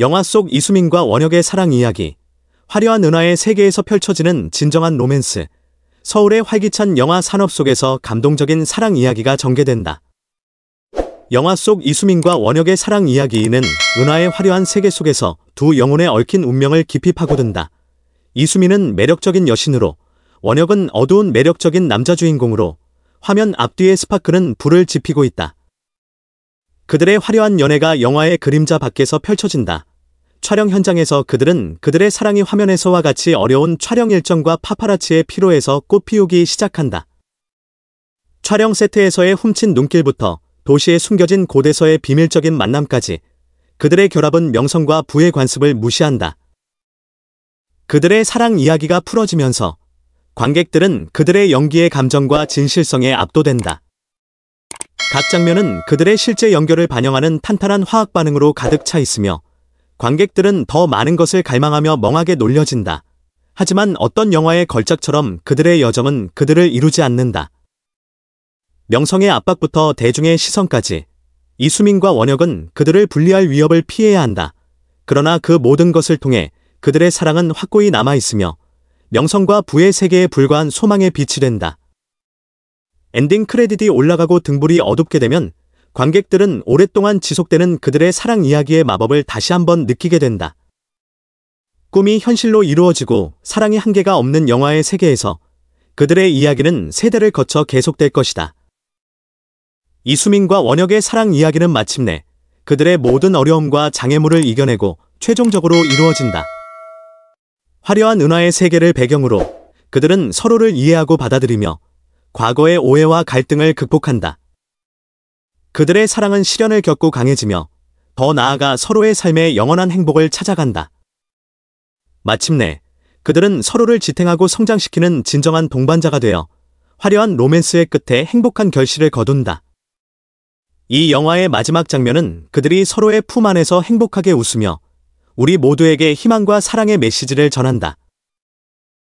영화 속 이수민과 원혁의 사랑 이야기, 화려한 은하의 세계에서 펼쳐지는 진정한 로맨스, 서울의 활기찬 영화 산업 속에서 감동적인 사랑 이야기가 전개된다. 영화 속 이수민과 원혁의 사랑 이야기는 은하의 화려한 세계 속에서 두 영혼의 얽힌 운명을 깊이 파고든다. 이수민은 매력적인 여신으로, 원혁은 어두운 매력적인 남자 주인공으로 화면 앞뒤의 스파크는 불을 지피고 있다. 그들의 화려한 연애가 영화의 그림자 밖에서 펼쳐진다. 촬영 현장에서 그들은 그들의 사랑이 화면에서와 같이 어려운 촬영 일정과 파파라치의 피로에서 꽃피우기 시작한다. 촬영 세트에서의 훔친 눈길부터 도시에 숨겨진 고대서의 비밀적인 만남까지 그들의 결합은 명성과 부의 관습을 무시한다. 그들의 사랑 이야기가 풀어지면서 관객들은 그들의 연기의 감정과 진실성에 압도된다. 각 장면은 그들의 실제 연결을 반영하는 탄탄한 화학 반응으로 가득 차 있으며 관객들은 더 많은 것을 갈망하며 멍하게 놀려진다. 하지만 어떤 영화의 걸작처럼 그들의 여정은 그들을 이루지 않는다. 명성의 압박부터 대중의 시선까지 이수민과 원혁은 그들을 분리할 위협을 피해야 한다. 그러나 그 모든 것을 통해 그들의 사랑은 확고히 남아있으며 명성과 부의 세계에 불과한 소망의 빛이 된다. 엔딩 크레딧이 올라가고 등불이 어둡게 되면 관객들은 오랫동안 지속되는 그들의 사랑 이야기의 마법을 다시 한번 느끼게 된다. 꿈이 현실로 이루어지고 사랑의 한계가 없는 영화의 세계에서 그들의 이야기는 세대를 거쳐 계속될 것이다. 이수민과 원혁의 사랑 이야기는 마침내 그들의 모든 어려움과 장애물을 이겨내고 최종적으로 이루어진다. 화려한 은하의 세계를 배경으로 그들은 서로를 이해하고 받아들이며 과거의 오해와 갈등을 극복한다. 그들의 사랑은 시련을 겪고 강해지며 더 나아가 서로의 삶에 영원한 행복을 찾아간다. 마침내 그들은 서로를 지탱하고 성장시키는 진정한 동반자가 되어 화려한 로맨스의 끝에 행복한 결실을 거둔다. 이 영화의 마지막 장면은 그들이 서로의 품 안에서 행복하게 웃으며 우리 모두에게 희망과 사랑의 메시지를 전한다.